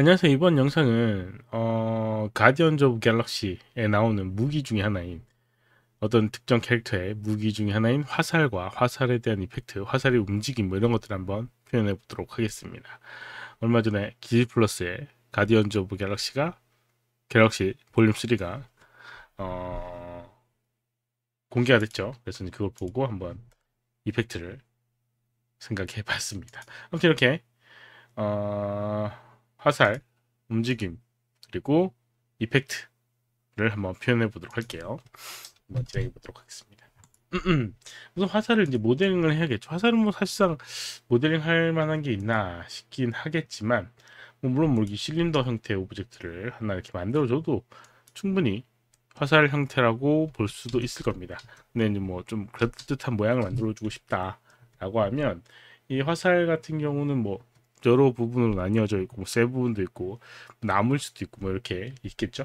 안녕하세요. 이번 영상은 어, 가디언즈 오브 갤럭시에 나오는 무기 중의 하나인 어떤 특정 캐릭터의 무기 중의 하나인 화살과 화살에 대한 이펙트, 화살의 움직임 뭐 이런 것들 을 한번 표현해 보도록 하겠습니다. 얼마 전에 기지 플러스의 가디언즈 오브 갤럭시가 갤럭시 볼륨 3가 어, 공개가 됐죠. 그래서 그걸 보고 한번 이펙트를 생각해 봤습니다. 아무튼 이렇게 어... 화살, 움직임, 그리고 이펙트를 한번 표현해 보도록 할게요. 한번 진행해 보도록 하겠습니다. 우선 화살을 이제 모델링을 해야겠죠. 화살은 뭐 사실상 모델링 할 만한 게 있나 싶긴 하겠지만, 뭐 물론 모기 뭐 실린더 형태의 오브젝트를 하나 이렇게 만들어줘도 충분히 화살 형태라고 볼 수도 있을 겁니다. 근데 이제 뭐 좀 그럴듯한 모양을 만들어주고 싶다라고 하면 이 화살 같은 경우는 뭐 여러 부분으로 나뉘어져 있고 뭐 세 부분도 있고 남을 수도 있고 뭐 이렇게 있겠죠.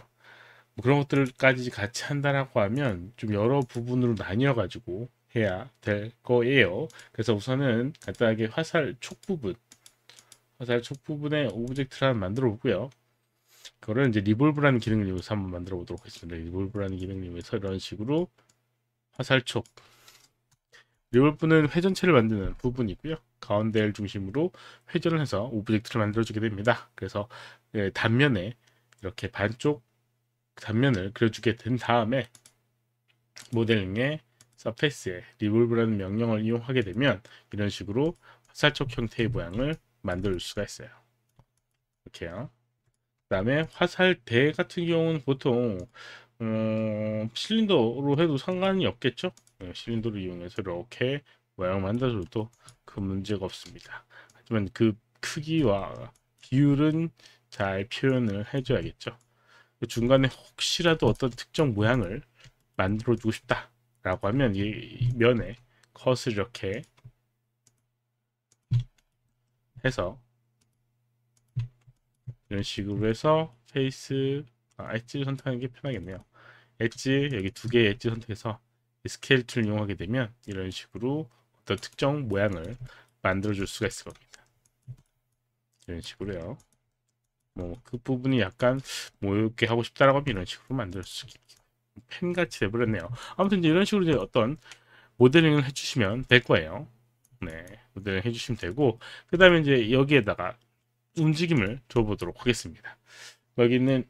뭐 그런 것들까지 같이 한다라고 하면 좀 여러 부분으로 나뉘어 가지고 해야 될 거예요. 그래서 우선은 간단하게 화살 촉 부분, 화살 촉 부분에 오브젝트를 하나 만들어 보고요. 그거를 이제 리볼브라는 기능을 이용해서 한번 만들어 보도록 하겠습니다. 리볼브라는 기능을 이용해서 이런 식으로 화살촉 리볼프는 회전체를 만드는 부분이 있고요. 가운데를 중심으로 회전을 해서 오브젝트를 만들어주게 됩니다. 그래서 예, 단면에 이렇게 반쪽 단면을 그려주게 된 다음에 모델링의 서페이스에 리볼브라는 명령을 이용하게 되면 이런 식으로 화살촉 형태의 모양을 만들 수가 있어요. 이렇게요. 그 다음에 화살대 같은 경우는 보통 어, 실린더로 해도 상관이 없겠죠? 네, 실린더를 이용해서 이렇게 모양 만들어줘도 그 문제가 없습니다. 하지만 그 크기와 비율은 잘 표현을 해줘야겠죠. 그 중간에 혹시라도 어떤 특정 모양을 만들어주고 싶다라고 하면 이 면에 컷을 이렇게 해서 이런 식으로 해서 페이스 아, 엣지를 선택하는 게 편하겠네요. 엣지 여기 두 개의 엣지 선택해서 스케일 툴을 이용하게 되면 이런 식으로 어떤 특정 모양을 만들어 줄 수가 있을 겁니다 이런 식으로요 뭐 그부분이 약간 모욕게 하고 싶다라고 하면 이런 식으로 만들 수 있게 펜같이 돼버렸네요 아무튼 이런 식으로 이제 어떤 모델링을 해주시면 될 거예요 네 모델링 해주시면 되고 그 다음에 이제 여기에다가 움직임을 줘보도록 하겠습니다 여기 있는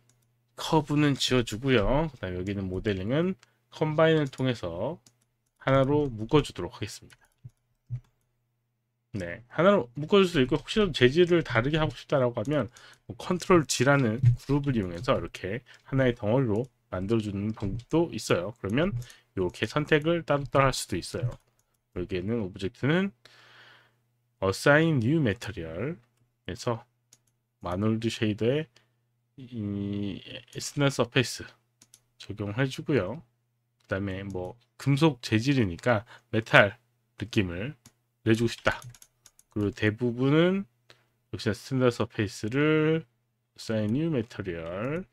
커브는 지어주고요. 그 다음에 여기는 모델링은 컴바인을 통해서 하나로 묶어주도록 하겠습니다. 네, 하나로 묶어줄 수도 있고 혹시라도 재질을 다르게 하고 싶다라고 하면 뭐 컨트롤 G라는 그룹을 이용해서 이렇게 하나의 덩어리로 만들어주는 방법도 있어요. 그러면 이렇게 선택을 따로따로 할 수도 있어요. 여기에는 오브젝트는 assign new material에서 마놀드 쉐이더의 이 스는 서페이스 적용해 주고요. 그 다음에 뭐 금속 재질이니까 메탈 느낌을 내주고 싶다. 그리고 대부분은 역시스탠다 서페이스를 사인 뉴 메터리얼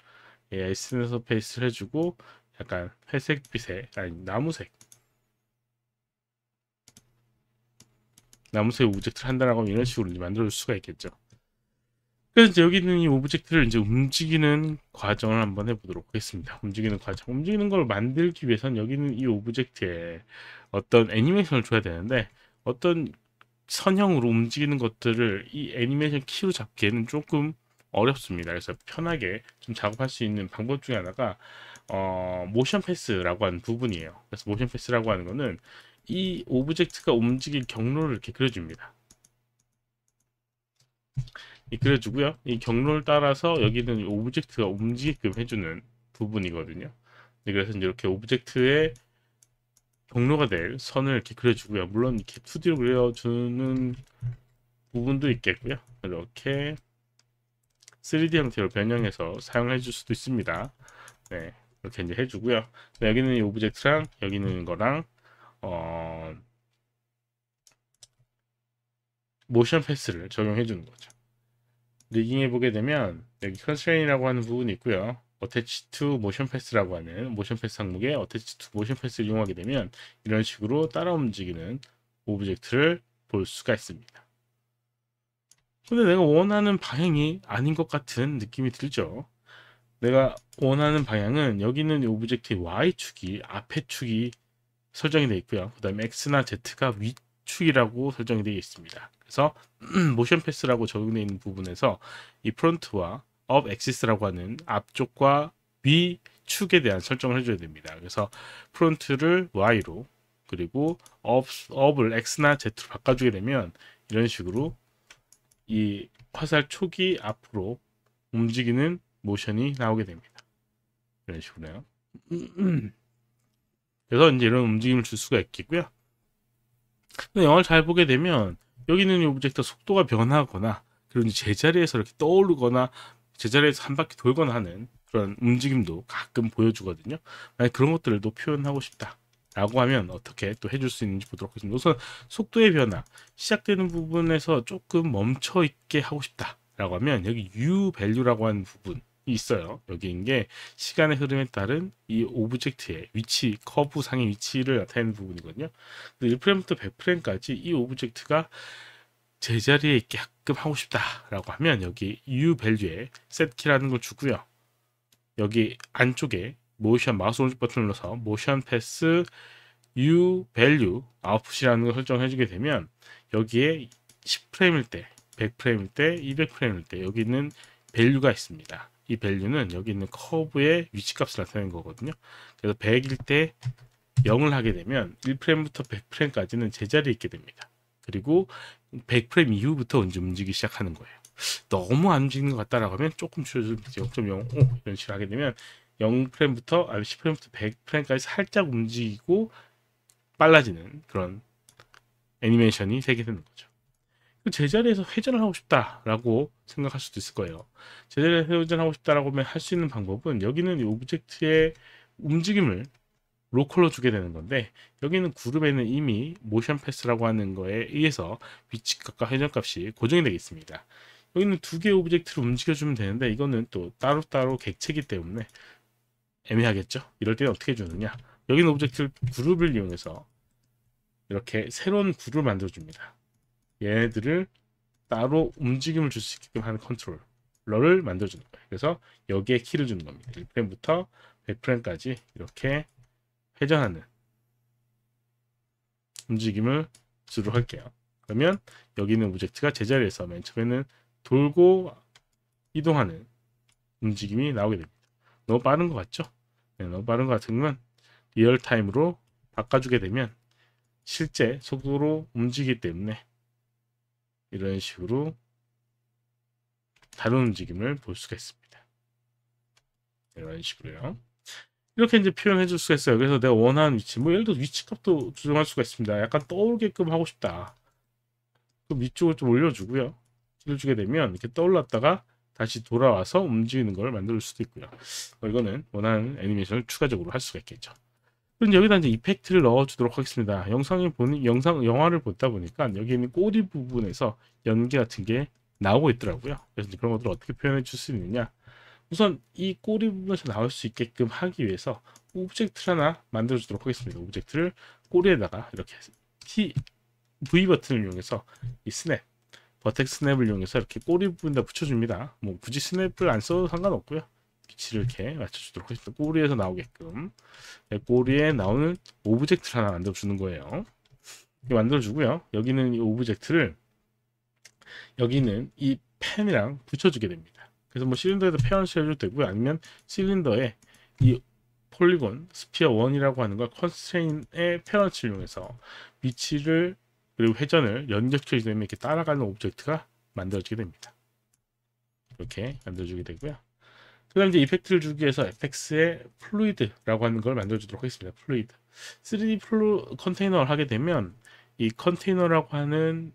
a 스탠다 서페이스를 해주고 약간 회색빛의 아니 나무색 나무색 오브젝트를 한다라고 하면 이런 식으로 만들어줄 수가 있겠죠. 그래서 이제 여기 있는 이 오브젝트를 이제 움직이는 과정을 한번 해보도록 하겠습니다. 움직이는 과정. 움직이는 걸 만들기 위해선 여기 있는 이 오브젝트에 어떤 애니메이션을 줘야 되는데 어떤 선형으로 움직이는 것들을 이 애니메이션 키로 잡기에는 조금 어렵습니다. 그래서 편하게 좀 작업할 수 있는 방법 중에 하나가 어, 모션 패스라고 하는 부분이에요. 그래서 모션 패스라고 하는 거는 이 오브젝트가 움직일 경로를 이렇게 그려줍니다. 이끌어주고요. 이 경로를 따라서 여기는 오브젝트가 움직이게끔 해주는 부분이거든요. 네, 그래서 이렇게 오브젝트의 경로가 될 선을 이렇게 그려주고요. 물론 이렇게 2D로 그려주는 부분도 있겠고요. 이렇게 3D 형태로 변형해서 사용해 줄 수도 있습니다. 네, 이렇게 이제 해주고요. 네, 여기는 이 오브젝트랑 여기는 거랑 어... 모션 패스를 적용해 주는 거죠. 리깅해 보게 되면 여기 컨스트레인이라고 하는 부분이 있고요. 어태치 2 모션 패스라고 하는 모션 패스 항목에 어태치 2 모션 패스를 이용하게 되면 이런 식으로 따라 움직이는 오브젝트를 볼 수가 있습니다. 근데 내가 원하는 방향이 아닌 것 같은 느낌이 들죠. 내가 원하는 방향은 여기 있는 오브젝트의 Y축이 앞에 축이 설정이 되어 있고요. 그 다음에 X나 Z가 위 축이라고 설정이 되어 있습니다. 그래서 모션 패스라고 적용되어 있는 부분에서 이 프론트와 업 엑시스라고 하는 앞쪽과 위 축에 대한 설정을 해줘야 됩니다. 그래서 프론트를 Y로 그리고 업, 업을 X나 Z로 바꿔주게 되면 이런 식으로 이 화살 초기 앞으로 움직이는 모션이 나오게 됩니다. 이런 식으로요. 그래서 이제 이런 움직임을 줄 수가 있겠고요. 영화를 잘 보게 되면 여기 있는 이 오브젝트 속도가 변하거나 그런 제자리에서 이렇게 떠오르거나 제자리에서 한 바퀴 돌거나 하는 그런 움직임도 가끔 보여주거든요. 만약 그런 것들도 표현하고 싶다. 라고 하면 어떻게 또 해줄 수 있는지 보도록 하겠습니다. 우선 속도의 변화, 시작되는 부분에서 조금 멈춰 있게 하고 싶다. 라고 하면 여기 U value라고 하는 부분 있어요. 여기인 게 시간의 흐름에 따른 이 오브젝트의 위치, 커브 상의 위치를 나타내는 부분이거든요. 1프레임부터 100프레임까지 이 오브젝트가 제자리에 있게끔 하고 싶다라고 하면 여기 U 밸류에 set키라는 걸 주고요. 여기 안쪽에 모션 마우스 오른쪽 버튼 을 눌러서 모션 패스 U 밸류 아웃풋이라는 걸 설정해 주게 되면 여기에 10프레임일 때, 100프레임일 때, 200프레임일 때 여기 있는 밸류가 있습니다. 이 밸류는 여기 있는 커브의 위치값을 나타내는 거거든요. 그래서 100일 때 0을 하게 되면 1프레임부터 100프레임까지는 제자리에 있게 됩니다. 그리고 100프레임 이후부터 언제 움직이기 시작하는 거예요. 너무 안 움직이는 것 같다라고 하면 조금 줄여주면 0.05 이런 식으로 하게 되면 0프레임부터 아니 10프레임부터 100프레임까지 살짝 움직이고 빨라지는 그런 애니메이션이 새게 되는 거죠. 그 제자리에서 회전을 하고 싶다라고 생각할 수도 있을 거예요. 제자리에서 회전하고 싶다라고 하면 할 수 있는 방법은 여기는 이 오브젝트의 움직임을 로컬로 주게 되는 건데 여기는 그룹에는 이미 모션 패스라고 하는 거에 의해서 위치값과 회전값이 고정이 되겠습니다 여기는 두 개의 오브젝트를 움직여주면 되는데 이거는 또 따로따로 객체이기 때문에 애매하겠죠? 이럴 때는 어떻게 주느냐 여기는 오브젝트 그룹을 이용해서 이렇게 새로운 그룹을 만들어줍니다. 얘네들을 따로 움직임을 줄 수 있게끔 하는 컨트롤러를 만들어주는 거예요. 그래서 여기에 키를 주는 겁니다. 1프레임부터 100프레임까지 이렇게 회전하는 움직임을 주로 할게요. 그러면 여기 있는 오브젝트가 제자리에서 맨 처음에는 돌고 이동하는 움직임이 나오게 됩니다. 너무 빠른 것 같죠? 네, 너무 빠른 것 같으면 리얼타임으로 바꿔주게 되면 실제 속도로 움직이기 때문에 이런 식으로 다른 움직임을 볼 수가 있습니다. 이런 식으로요. 이렇게 이제 표현해 줄 수가 있어요. 그래서 내가 원하는 위치, 뭐 예를 들어 위치값도 조정할 수가 있습니다. 약간 떠오르게끔 하고 싶다. 그럼 위쪽을 좀 올려주고요. 올려주게 되면 이렇게 떠올랐다가 다시 돌아와서 움직이는 걸 만들 수도 있고요. 어, 이거는 원하는 애니메이션을 추가적으로 할 수가 있겠죠. 그럼 여기다 이제 이펙트를 넣어주도록 하겠습니다. 영상을 보는 영상 영화를 보다 보니까 여기 있는 꼬리 부분에서 연기 같은 게 나오고 있더라고요. 그래서 그런 것들을 어떻게 표현해 줄 수 있느냐? 우선 이 꼬리 부분에서 나올 수 있게끔 하기 위해서 오브젝트 하나 만들어 주도록 하겠습니다. 오브젝트를 꼬리에다가 이렇게 T V 버튼을 이용해서 이 스냅 버텍 스냅을 이용해서 이렇게 꼬리 부분에다 붙여줍니다. 뭐 굳이 스냅을 안 써도 상관없고요. 위치를 이렇게 맞춰주도록 하십시오. 꼬리에서 나오게끔 네, 꼬리에 나오는 오브젝트를 하나 만들어주는 거예요. 만들어주고요. 여기는 이 오브젝트를 여기는 이 펜이랑 붙여주게 됩니다. 그래서 뭐 실린더에다 표현시켜줘도 되고요. 아니면 실린더에 이 폴리곤 스피어 1이라고 하는 걸컨스트인의페어치를 이용해서 위치를 그리고 회전을 연결시켜주면 이렇게 따라가는 오브젝트가 만들어지게 됩니다. 이렇게 만들어주게 되고요. 그 다음 이제 이펙트를 주기 위해서 fx의 플루이드라고 하는 걸 만들어주도록 하겠습니다. 플루이드. 3D 플루 컨테이너를 하게 되면 이 컨테이너라고 하는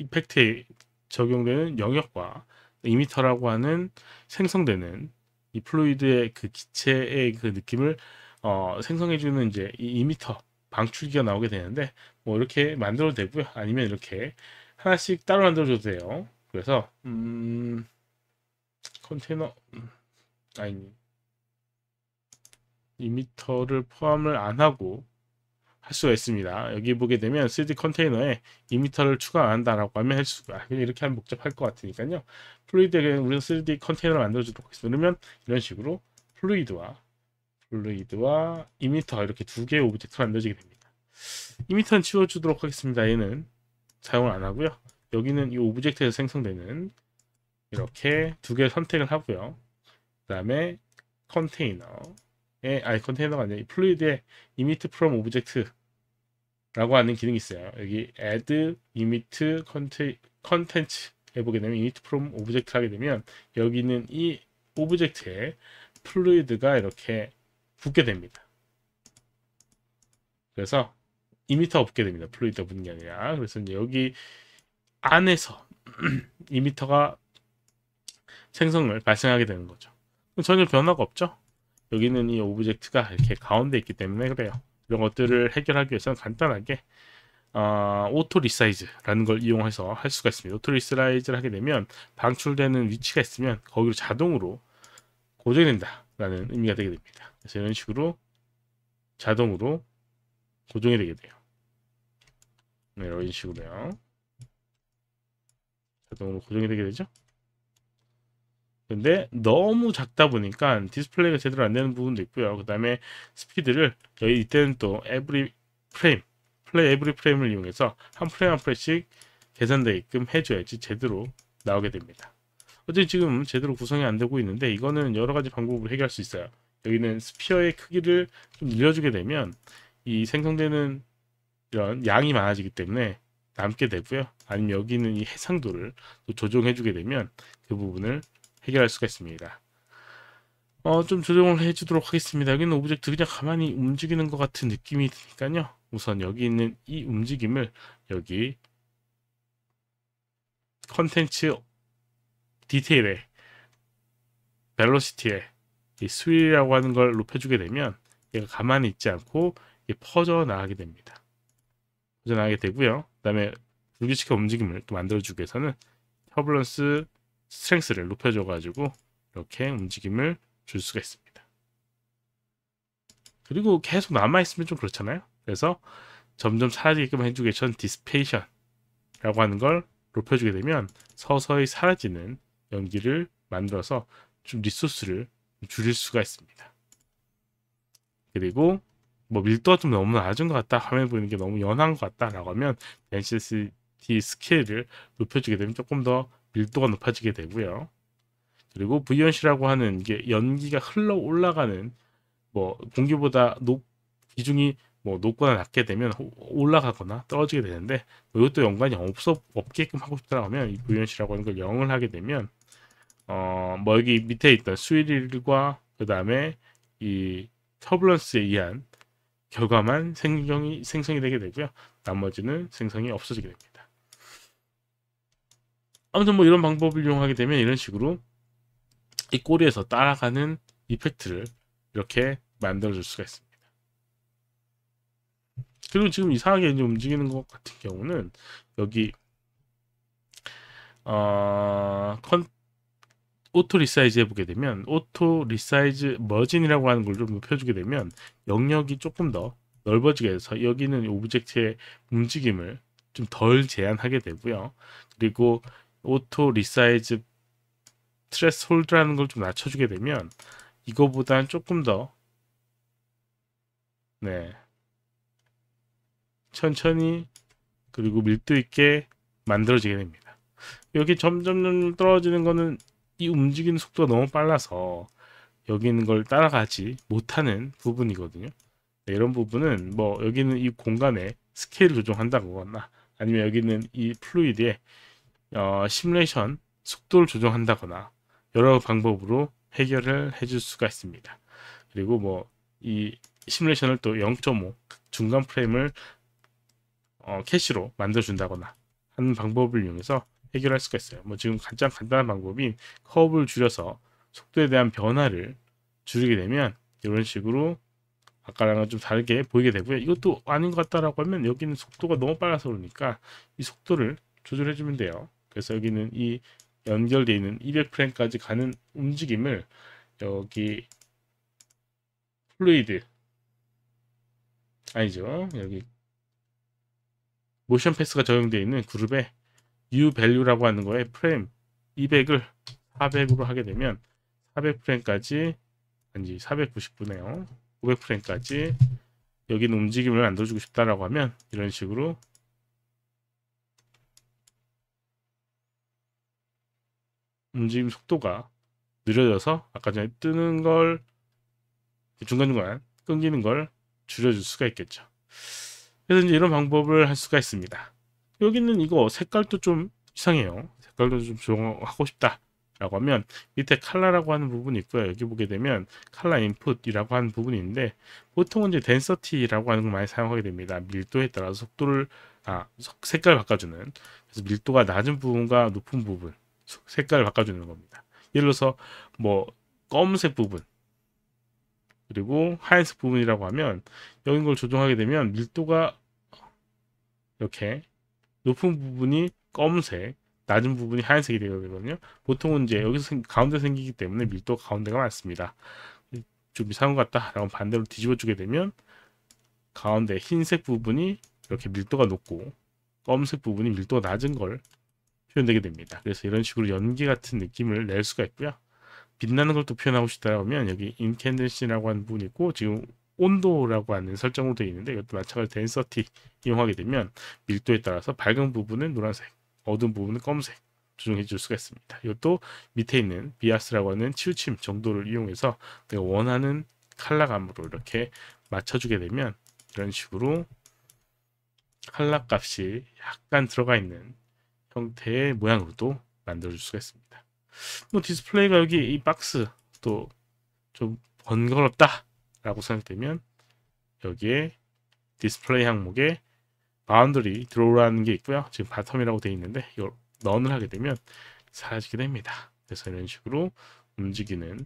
이펙트에 적용되는 영역과 이미터라고 하는 생성되는 이 플루이드의 그 기체의 그 느낌을 어, 생성해주는 이제 이 이미터 방출기가 나오게 되는데 뭐 이렇게 만들어도 되고요. 아니면 이렇게 하나씩 따로 만들어줘도 돼요. 그래서 음 컨테이너 음. 아니 미터를 포함을 안 하고 할 수가 있습니다. 여기 보게 되면 3D 컨테이너에 이미터를 추가 안 한다라고 하면 할 수가 아, 그냥 이렇게 하면 복잡할 것 같으니까요. 플루이드에 우리는 3D 컨테이너를 만들어 주도록 하겠습니다. 그러면 이런 식으로 플루이드와 플루이드와 이미터 이렇게 두 개의 오브젝트가 만들어지게 됩니다. 이미터는 치워주도록 하겠습니다. 얘는 사용을 안 하고요. 여기는 이 오브젝트에서 생성되는 이렇게 두 개의 선택을 하고요. 그 다음에 컨테이너에 아니 컨테이너가 아니라 플루이드의 이미트 프롬 오브젝트 라고 하는 기능이 있어요. 여기 add emit content 해보게 되면 emit from object 하게 되면 여기는 이 오브젝트에 플루이드가 이렇게 붙게 됩니다. 그래서 이미터 붙게 됩니다. 플루이드가 붙는 게 아니라 그래서 이제 여기 안에서 이미터가 생성을 발생하게 되는 거죠. 전혀 변화가 없죠. 여기는 이 오브젝트가 이렇게 가운데 있기 때문에 그래요. 이런 것들을 해결하기 위해서는 간단하게 어, 오토 리사이즈라는 걸 이용해서 할 수가 있습니다. 오토 리사이즈를 하게 되면 방출되는 위치가 있으면 거기로 자동으로 고정된다라는 의미가 되게 됩니다. 그래서 이런 식으로 자동으로 고정이 되게 돼요. 네, 이런 식으로요. 자동으로 고정이 되게 되죠. 근데 너무 작다 보니까 디스플레이가 제대로 안 되는 부분도 있고요. 그 다음에 스피드를 저희 이때는 또 에브리 프레임, 플레이 에브리 프레임을 이용해서 한 프레임 한 프레임씩 계산되게끔 해줘야지 제대로 나오게 됩니다. 어쨌든 지금 제대로 구성이 안 되고 있는데 이거는 여러 가지 방법으로 해결할 수 있어요. 여기는 스피어의 크기를 좀 늘려주게 되면 이 생성되는 이런 양이 많아지기 때문에 남게 되고요. 아니면 여기 는이 해상도를 조정해주게 되면 그 부분을 해결할 수가 있습니다. 어, 좀 조정을 해주도록 하겠습니다. 여기는 오브젝트 그냥 가만히 움직이는 것 같은 느낌이 드니까요. 우선 여기 있는 이 움직임을 여기 컨텐츠 디테일에 벨로시티에 이스위라고 하는 걸 높여주게 되면 얘가 가만히 있지 않고 퍼져나가게 됩니다. 퍼져나가게 되고요. 그 다음에 불규칙한 움직임을 또 만들어주기 위해서는 터블런스 스트렝스를 높여줘가지고 이렇게 움직임을 줄 수가 있습니다. 그리고 계속 남아있으면 좀 그렇잖아요. 그래서 점점 사라지게끔 해주게전 디스페이션이라고 하는 걸 높여주게 되면 서서히 사라지는 연기를 만들어서 좀 리소스를 줄일 수가 있습니다. 그리고 뭐 밀도가 좀 너무 낮은 것 같다 화면 보이는 게 너무 연한 것 같다 라고 하면 벤시스 디 스케일을 높여주게 되면 조금 더 밀도가 높아지게 되고요. 그리고 부연시라고 하는 게 연기가 흘러 올라가는 뭐 공기보다 높 기중이 뭐 높거나 낮게 되면 올라가거나 떨어지게 되는데 뭐 이것도 연관이 없어 없게끔 하고 싶다면 이 부연시라고 하는 걸 0을 하게 되면 어뭐 여기 밑에 있던 수일일과 그 다음에 이 터블런스에 의한 결과만 생성이, 생성이 되게 되고요. 나머지는 생성이 없어지게 됩니다. 아무튼 뭐 이런 방법을 이용하게 되면 이런 식으로 이 꼬리에서 따라가는 이펙트를 이렇게 만들어 줄 수가 있습니다. 그리고 지금 이상하게 이제 움직이는 것 같은 경우는 여기 어, 컨, 오토 리사이즈 해보게 되면 오토 리사이즈 머진이라고 하는 걸 좀 높여주게 되면 영역이 조금 더 넓어지게 해서 여기는 오브젝트의 움직임을 좀 덜 제한하게 되고요. 그리고 오토 리사이즈 트레스홀드라는 걸 좀 낮춰주게 되면 이거보단 조금 더 네. 천천히 그리고 밀도 있게 만들어지게 됩니다. 여기 점점 점 떨어지는 거는 이 움직이는 속도가 너무 빨라서 여기 있는 걸 따라가지 못하는 부분이거든요. 네, 이런 부분은 뭐 여기는 이 공간에 스케일 조정한다거나 아니면 여기는 이 플루이드에 어, 시뮬레이션 속도를 조정한다거나 여러 방법으로 해결을 해줄 수가 있습니다. 그리고 뭐 이 시뮬레이션을 또 0.5 중간 프레임을 어, 캐시로 만들어준다거나 하는 방법을 이용해서 해결할 수가 있어요. 뭐 지금 가장 간단한 방법인 커브를 줄여서 속도에 대한 변화를 줄이게 되면 이런 식으로 아까랑은 좀 다르게 보이게 되고요. 이것도 아닌 것 같다라고 하면 여기는 속도가 너무 빨라서 그러니까 이 속도를 조절해주면 돼요. 그래서 여기는 이 연결되어 있는 200프레임까지 가는 움직임을 여기 플루이드 아니죠 여기 모션 패스가 적용되어 있는 그룹의 u value라고 하는 거에 프레임 200을 400으로 하게 되면 400프레임까지 아니지 499네요 500프레임까지 여기는 움직임을 만들어주고 싶다라고 하면 이런 식으로 움직임 속도가 느려져서 아까 전에 뜨는 걸 중간중간 끊기는 걸 줄여줄 수가 있겠죠. 그래서 이제 이런 방법을 할 수가 있습니다. 여기는 이거 색깔도 좀 이상해요. 색깔도 좀 조정하고 싶다. 라고 하면 밑에 칼라라고 하는 부분이 있고요. 여기 보게 되면 칼라 인풋이라고 하는 부분이 있는데 보통은 이제 덴서티라고 하는 걸 많이 사용하게 됩니다. 밀도에 따라서 속도를 아 색깔 바꿔주는 그래서 밀도가 낮은 부분과 높은 부분 색깔을 바꿔주는 겁니다. 예를 들어서 뭐 검은색 부분 그리고 하얀색 부분이라고 하면 여긴 걸 조정하게 되면 밀도가 이렇게 높은 부분이 검은색 낮은 부분이 하얀색이 되거든요 보통은 이제 여기서 가운데 생기기 때문에 밀도가 가운데가 많습니다 좀 이상한 것 같다 라고 반대로 뒤집어 주게 되면 가운데 흰색 부분이 이렇게 밀도가 높고 검은색 부분이 밀도가 낮은 걸 표현되게 됩니다. 그래서 이런 식으로 연기 같은 느낌을 낼 수가 있고요. 빛나는 걸 또 표현하고 싶다 하면 여기 인캔덴시라고 하는 부분이 있고 지금 온도라고 하는 설정으로 되어 있는데 이것도 마찬가지로 덴서티 이용하게 되면 밀도에 따라서 밝은 부분은 노란색, 어두운 부분은 검색 조정해 줄 수가 있습니다. 이것도 밑에 있는 비아스라고 하는 치우침 정도를 이용해서 내가 원하는 칼라감으로 이렇게 맞춰주게 되면 이런 식으로 칼라 값이 약간 들어가 있는 형태의 모양으로 도 만들어 줄 수가 있습니다 또 뭐 디스플레이가 여기 이 박스 또 좀 번거롭다 라고 생각되면 여기에 디스플레이 항목에 바운더리 드로우라는 게 있고요 지금 바텀이라고 되어 있는데 이걸 넌을 하게 되면 사라지게 됩니다 그래서 이런 식으로 움직이는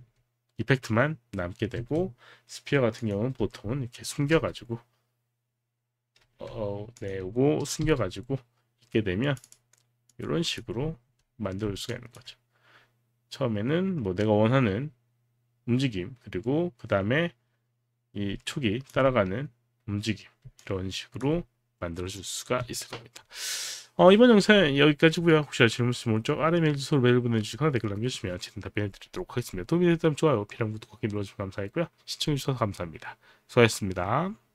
이펙트만 남게 되고 스피어 같은 경우는 보통은 이렇게 숨겨가지고 어, 어 내고 숨겨가지고 있게 되면 이런 식으로 만들 수가 있는 거죠. 처음에는 뭐 내가 원하는 움직임 그리고 그 다음에 이 촉이 따라가는 움직임 이런 식으로 만들어 줄 수가 있을 겁니다. 어, 이번 영상 은 여기까지고요. 혹시 질문 있으면 쪽 아래 메일 주소로 메일 보내주시거나 댓글 남겨주시면 제가 답변해드리도록 하겠습니다. 도움이 되셨다면 좋아요, 필요 구독하기 눌러주시면 감사하고요. 겠 시청해주셔서 감사합니다. 수고하셨습니다.